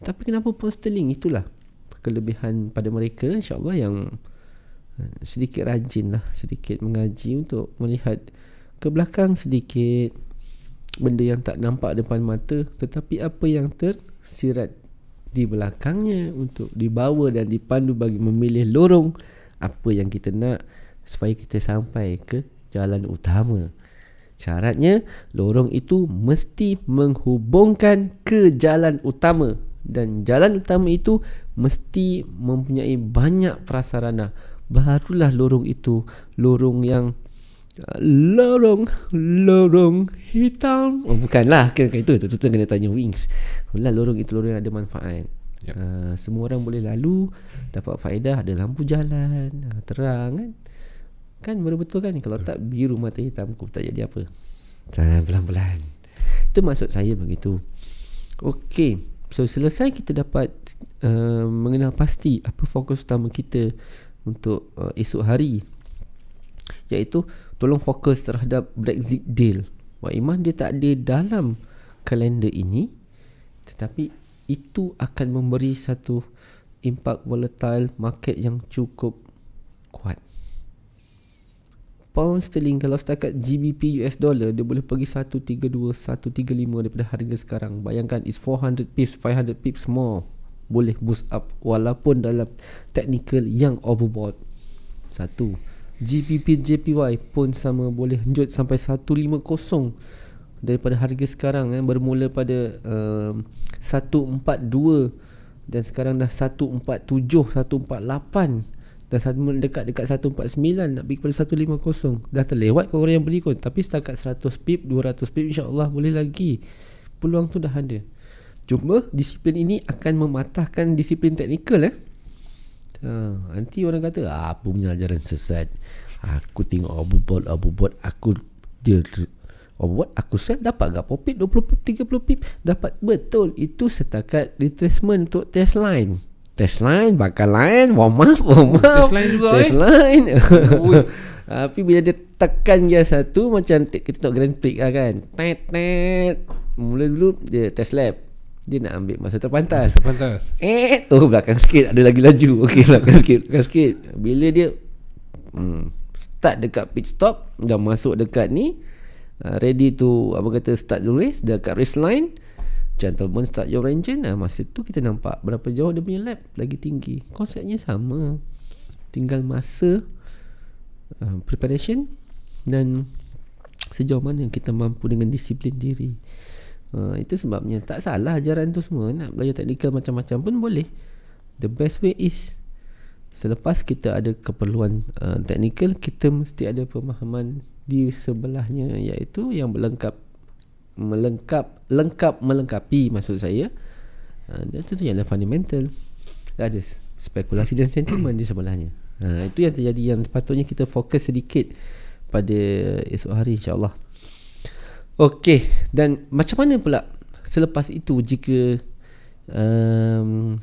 Tapi kenapa pound sterling itulah kelebihan pada mereka insyaAllah yang eh, sedikit rajin lah sedikit mengaji untuk melihat ke belakang sedikit benda yang tak nampak depan mata tetapi apa yang tersirat di belakangnya untuk dibawa dan dipandu bagi memilih lorong apa yang kita nak supaya kita sampai ke jalan utama Syaratnya lorong itu mesti menghubungkan ke jalan utama dan jalan utama itu mesti mempunyai banyak prasarana barulah lorong itu lorong yang lorong lorong hitam oh bukanlah kena kena itu tu kena tanya wings lah lorong itu lorong yang ada manfaat yep. uh, semua orang boleh lalu dapat faedah ada lampu jalan ah, terang kan Kan betul-betul kan Kalau tak biru mata hitam Aku tak jadi apa Pelan-pelan Itu maksud saya begitu Okey, So selesai kita dapat uh, Mengenal pasti Apa fokus utama kita Untuk uh, esok hari Iaitu Tolong fokus terhadap Brexit deal Wah Iman dia tak ada dalam Kalender ini Tetapi Itu akan memberi satu Impak volatile Market yang cukup Kuat pound sterling kalau setakat GBP US dollar dia boleh pergi 132 135 daripada harga sekarang bayangkan is 400 pips 500 pips more boleh boost up walaupun dalam technical yang overbought satu GBP JPY pun sama boleh njut sampai 150 daripada harga sekarang eh, bermula pada uh, um, 142 dan sekarang dah 147 148 dan satu dekat dekat 149 nak pergi kepada 150 dah terlewat kau orang yang beli kau tapi setakat 100 pip 200 pip insyaallah boleh lagi peluang tu dah ada cuma disiplin ini akan mematahkan disiplin teknikal eh ha, nanti orang kata ah, apa punya ajaran sesat aku tengok abu bot abu bot aku dia abu bot aku sel dapat gak pop 20 pip 30 pip dapat betul itu setakat retracement untuk test line Test line Bakal line Warm up Warm up Test line juga Test eh. line Tapi bila dia tekan gear satu Macam kita tengok Grand Prix lah kan Tet tet Mula dulu Dia test lap Dia nak ambil masa terpantas Terpantas Eh Oh belakang sikit Ada lagi laju Okay belakang sikit Belakang sikit Bila dia hmm, Start dekat pit stop Dah masuk dekat ni uh, Ready to Apa kata start the eh, race Dekat race line gentleman start your engine lah. Masa tu kita nampak berapa jauh dia punya lap lagi tinggi. Konsepnya sama. Tinggal masa uh, preparation dan sejauh mana kita mampu dengan disiplin diri. Uh, itu sebabnya tak salah ajaran tu semua. Nak belajar teknikal macam-macam pun boleh. The best way is selepas kita ada keperluan uh, teknikal, kita mesti ada pemahaman di sebelahnya iaitu yang berlengkap melengkap lengkap melengkapi maksud saya ha, dan itu yang fundamental ada spekulasi dan sentimen di sebelahnya ha, itu yang terjadi yang sepatutnya kita fokus sedikit pada esok hari insyaAllah Okey, dan macam mana pula selepas itu jika um,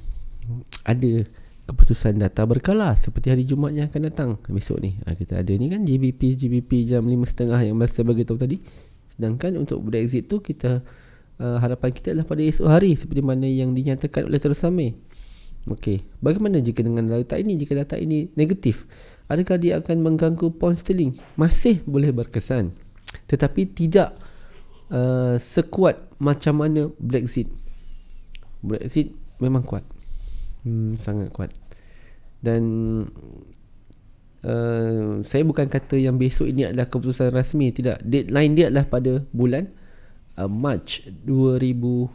ada keputusan data berkala seperti hari Jumaat yang akan datang besok ni ha, kita ada ni kan Gbp Gbp jam 5.30 yang saya tahu tadi Sedangkan untuk Brexit tu kita uh, harapan kita adalah pada esok hari seperti mana yang dinyatakan oleh Theresa May. Okey, bagaimana jika dengan data ini jika data ini negatif? Adakah dia akan mengganggu pound sterling? Masih boleh berkesan. Tetapi tidak uh, sekuat macam mana Brexit. Brexit memang kuat. Hmm, sangat kuat. Dan Eh, saya bukan kata yang besok ini adalah keputusan rasmi tidak deadline dia adalah pada bulan uh, March 2019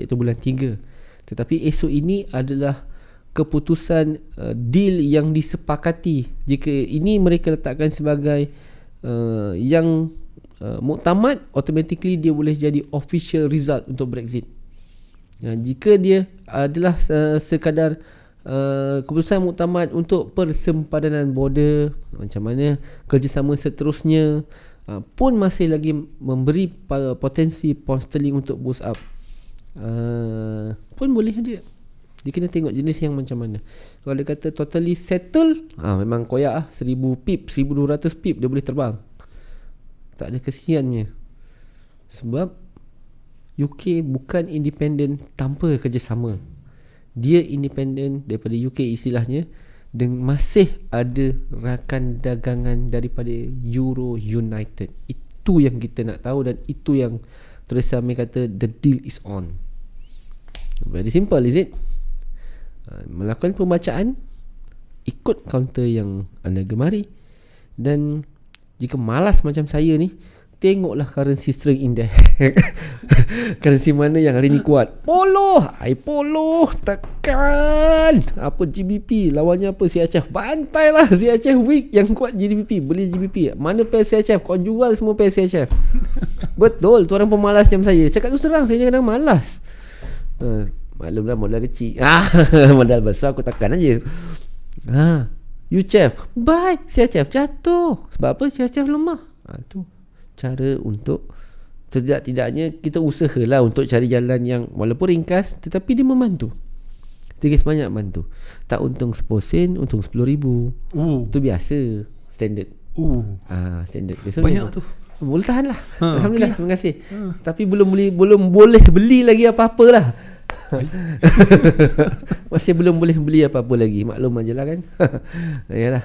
iaitu bulan 3 tetapi esok ini adalah keputusan uh, deal yang disepakati jika ini mereka letakkan sebagai uh, yang uh, muktamad automatically dia boleh jadi official result untuk Brexit. Dan jika dia adalah uh, sekadar Eh, keputusan muktamad untuk persempadanan border macam mana kerjasama seterusnya uh, pun masih lagi memberi potensi posterling untuk boost up uh, pun boleh dia dia kena tengok jenis yang macam mana kalau dia kata totally settle ah ha, uh, memang koyak ah 1000 pip 1200 pip dia boleh terbang tak ada kesiannya sebab UK bukan independent tanpa kerjasama dia independen daripada UK istilahnya dan masih ada rakan dagangan daripada Euro United. Itu yang kita nak tahu dan itu yang Theresa May kata the deal is on. Very simple is it? Ha, melakukan pembacaan ikut kaunter yang anda gemari dan jika malas macam saya ni Tengoklah currency string in there Currency mana yang hari ni kuat Polo Hai Polo Tekan Apa GBP Lawannya apa CHF Bantai lah CHF weak Yang kuat GBP Beli GBP Mana pair CHF Kau jual semua pair CHF Betul Tu orang pemalas macam saya Cakap tu serang Saya kadang malas uh, Maklumlah modal kecil ah, Modal besar aku tekan aja ah, You chef Bye CHF jatuh Sebab apa CHF lemah Ha ah, tu cara untuk setidak-tidaknya kita usahalah untuk cari jalan yang walaupun ringkas tetapi dia membantu tiga sebanyak membantu tak untung 10 sen untung 10 ribu Uh. tu biasa standard Uh. Ah, standard biasa banyak tu boleh tahan lah ha, Alhamdulillah okay. Lah. Terima kasih ha. Tapi belum boleh Belum boleh beli lagi Apa-apa lah Masih belum boleh beli Apa-apa lagi Maklum aje lah kan Yalah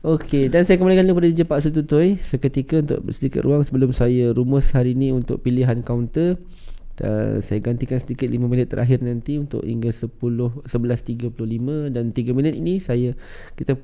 Okey, dan saya kembalikan kepada DJ Pak Setutoi seketika untuk sedikit ruang sebelum saya rumus hari ini untuk pilihan kaunter. Uh, saya gantikan sedikit 5 minit terakhir nanti untuk hingga 10 11.35 dan 3 minit ini saya kita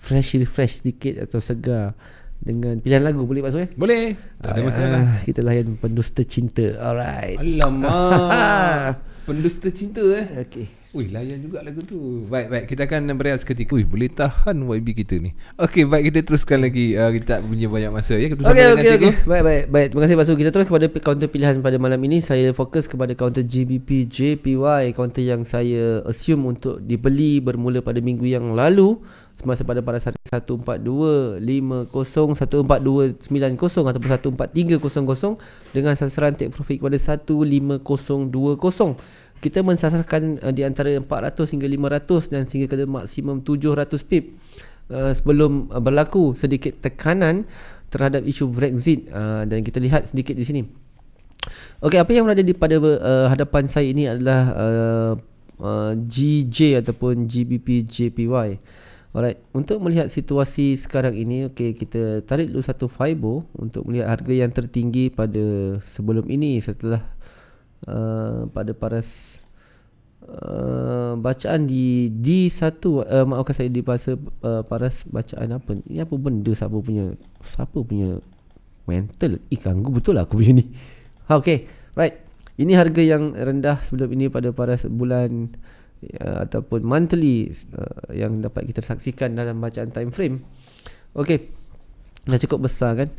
fresh refresh sedikit atau segar dengan pilihan lagu boleh Pak Soe? Boleh. Tak ada uh, masalah. Kita layan pendusta cinta. Alright. Alamak. pendusta cinta eh. Okey. Ui, layan juga lagu tu Baik, baik Kita akan berehat seketika Ui, boleh tahan YB kita ni Okay, baik Kita teruskan lagi uh, Kita punya banyak masa ya. Kita okay, okay, okay. Baik, baik baik. Terima kasih Pak Kita terus kepada kaunter pilihan pada malam ini Saya fokus kepada kaunter GBP JPY Kaunter yang saya assume untuk dibeli Bermula pada minggu yang lalu Semasa pada pada 14250 14290 Ataupun 14300 Dengan sasaran take profit kepada 15020 kita mensasarkan uh, di antara 400 hingga 500 dan sehingga kepada maksimum 700 pip uh, sebelum uh, berlaku sedikit tekanan terhadap isu Brexit uh, dan kita lihat sedikit di sini. Okey, apa yang berada di pada uh, hadapan saya ini adalah uh, uh, GJ ataupun GBP JPY. Alright, untuk melihat situasi sekarang ini, okey kita tarik dulu satu fibo untuk melihat harga yang tertinggi pada sebelum ini setelah Uh, pada paras uh, bacaan di D1 uh, maafkan saya di paras uh, paras bacaan apa ni apa benda siapa punya siapa punya mental ikan gua betul lah aku punya ni ha, okey right ini harga yang rendah sebelum ini pada paras bulan uh, ataupun monthly uh, yang dapat kita saksikan dalam bacaan time frame okey dah cukup besar kan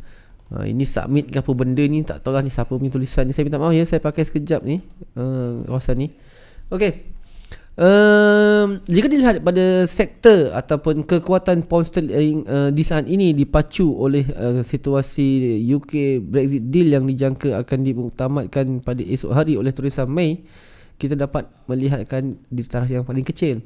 Ha, ini submit ke apa benda ni tak tahu lah ni siapa punya tulisan ni saya minta maaf ya saya pakai sekejap ni uh, kawasan ni okey um, jika dilihat pada sektor ataupun kekuatan pound sterling uh, eh, eh, di saat ini dipacu oleh uh, situasi UK Brexit deal yang dijangka akan diutamakan pada esok hari oleh Theresa May kita dapat melihatkan di taraf yang paling kecil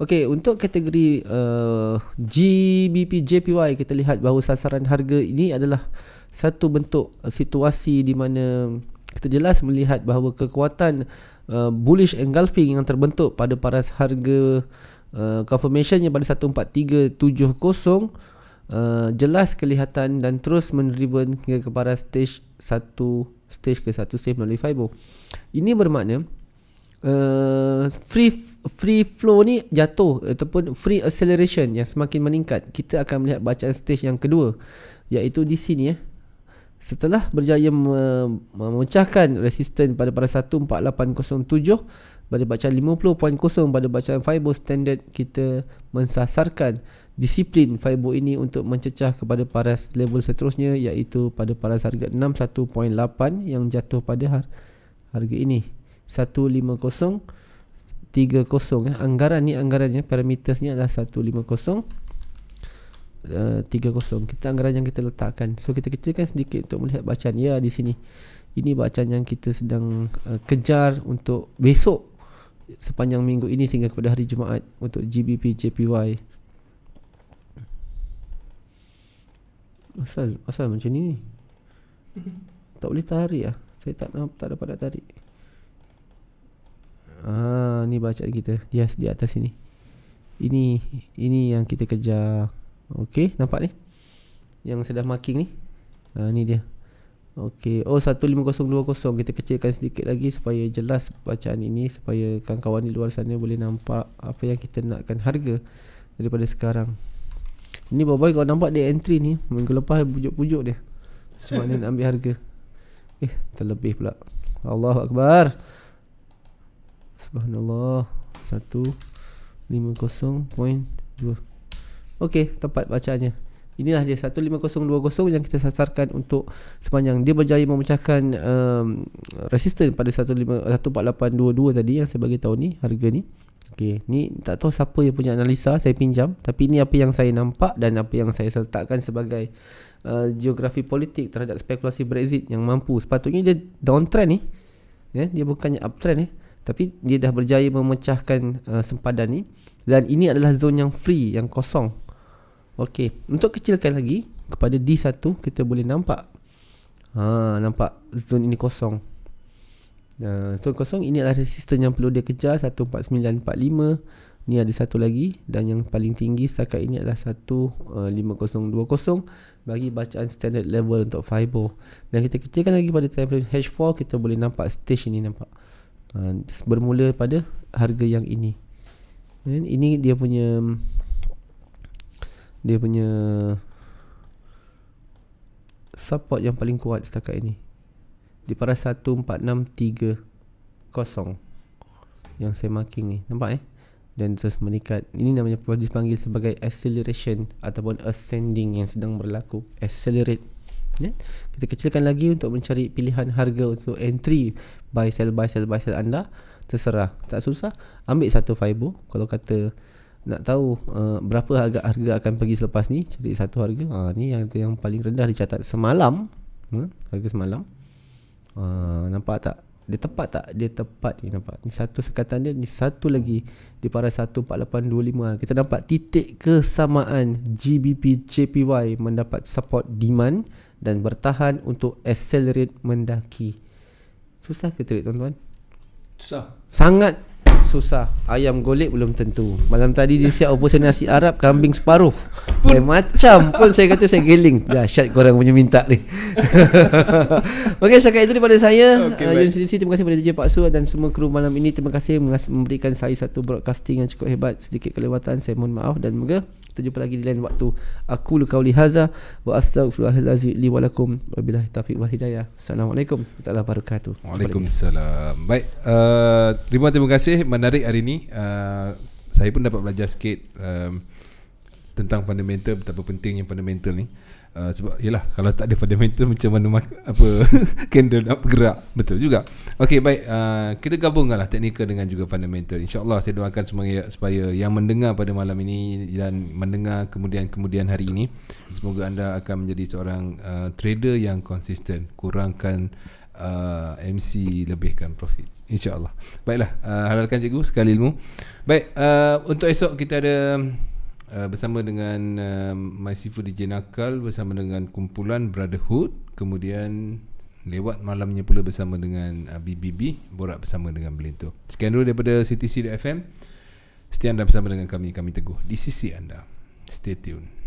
Okey, untuk kategori uh, GBP JPY kita lihat bahawa sasaran harga ini adalah satu bentuk uh, situasi di mana kita jelas melihat bahawa kekuatan uh, bullish engulfing yang terbentuk pada paras harga uh, confirmationnya pada 14370 uh, jelas kelihatan dan terus meneriven hingga ke paras stage 1 stage ke 1 stage melalui FIBO. Ini bermakna Eh, free free flow ni jatuh ataupun free acceleration yang semakin meningkat kita akan melihat bacaan stage yang kedua iaitu di sini eh setelah berjaya memecahkan resisten pada pada 14807 pada bacaan 50.0 pada bacaan fibo standard kita mensasarkan disiplin fibo ini untuk mencecah kepada paras level seterusnya iaitu pada paras harga 61.8 yang jatuh pada harga ini 150 eh. anggaran ni anggarannya eh, parameters ni adalah 150 uh, 30 kita anggaran yang kita letakkan so kita kecilkan sedikit untuk melihat bacaan ya di sini ini bacaan yang kita sedang uh, kejar untuk besok sepanjang minggu ini sehingga kepada hari Jumaat untuk GBP JPY asal asal macam ni tak boleh tarik ah saya tak tak dapat nak tarik Ah, ni bacaan kita. Yes, di atas sini. Ini ini yang kita kejar. Okey, nampak ni? Yang sudah marking ni. Ah, ni dia. Okey. Oh, 15020 kita kecilkan sedikit lagi supaya jelas bacaan ini supaya kawan-kawan di luar sana boleh nampak apa yang kita nakkan harga daripada sekarang. Ini boy kau nampak dia entry ni minggu lepas pujuk-pujuk dia. Macam mana nak ambil harga? Eh, terlebih pula. Allahu akbar. Subhanallah 150.2 Okey, tepat bacaannya Inilah dia 15020 yang kita sasarkan untuk sepanjang dia berjaya memecahkan um, resisten pada 14822 tadi yang saya bagi tahu ni harga ni. Okey, ni tak tahu siapa yang punya analisa saya pinjam tapi ini apa yang saya nampak dan apa yang saya sertakan sebagai uh, geografi politik terhadap spekulasi Brexit yang mampu. Sepatutnya dia downtrend ni. Ya, yeah, dia bukannya uptrend ni. Eh tapi dia dah berjaya memecahkan uh, sempadan ni dan ini adalah zon yang free yang kosong okey untuk kecilkan lagi kepada D1 kita boleh nampak ha nampak zon ini kosong uh, ha, zone kosong ini adalah resisten yang perlu dia kejar 14945 ni ada satu lagi dan yang paling tinggi setakat ini adalah 15020 eh, bagi bacaan standard level untuk fibo dan kita kecilkan lagi pada time frame H4 kita boleh nampak stage ini nampak uh, bermula pada harga yang ini And ini dia punya dia punya support yang paling kuat setakat ini di para 14630 yang saya marking ni nampak eh dan terus meningkat ini namanya perlu dipanggil sebagai acceleration ataupun ascending yang sedang berlaku accelerate ya. Kita kecilkan lagi untuk mencari pilihan harga untuk entry buy sell buy sell buy sell anda terserah. Tak susah. Ambil satu fibo kalau kata nak tahu uh, berapa harga harga akan pergi selepas ni cari satu harga ha, ni yang yang paling rendah dicatat semalam hmm? harga semalam uh, nampak tak dia tepat tak? Dia tepat ni nampak. Ni satu sekatan dia, ni satu lagi di para 14825. Kita dapat titik kesamaan GBP JPY mendapat support demand dan bertahan untuk accelerate mendaki. Susah ke trade tuan-tuan? Susah. Sangat susah Ayam golek belum tentu Malam tadi dia siap Opposite nasi Arab Kambing separuh pun. Eh, macam pun saya kata saya geling Dah ya, syat korang punya minta ni Okey setakat itu daripada saya okay, uh, UNCDC terima kasih kepada DJ Pak Su Dan semua kru malam ini Terima kasih memberikan saya Satu broadcasting yang cukup hebat Sedikit kelewatan Saya mohon maaf Dan moga terjumpa lagi di lain waktu aku lu kauli haza wa astaghfirullahalazim li wa lakum wabillahi taufiq wal hidayah assalamualaikum taala barakatuh waalaikumsalam baik uh, terima terima kasih menarik hari ini uh, eh, saya pun dapat belajar sikit um, tentang fundamental betapa pentingnya fundamental ni Ah, sebab yalah kalau tak ada fundamental macam mana mak- apa candle nak bergerak betul juga okey baik uh, kita gabunganlah teknikal dengan juga fundamental insyaallah saya doakan semua supaya yang mendengar pada malam ini dan mendengar kemudian-kemudian hari ini semoga anda akan menjadi seorang uh, trader yang konsisten kurangkan uh, MC lebihkan profit insyaallah baiklah uh, halalkan cikgu sekali ilmu baik uh, untuk esok kita ada uh, bersama dengan uh, My Sifu DJ Nakal bersama dengan kumpulan Brotherhood kemudian lewat malamnya pula bersama dengan uh, BBB borak bersama dengan Belinto sekian dulu daripada CTC FM setia anda bersama dengan kami kami teguh di sisi anda stay tuned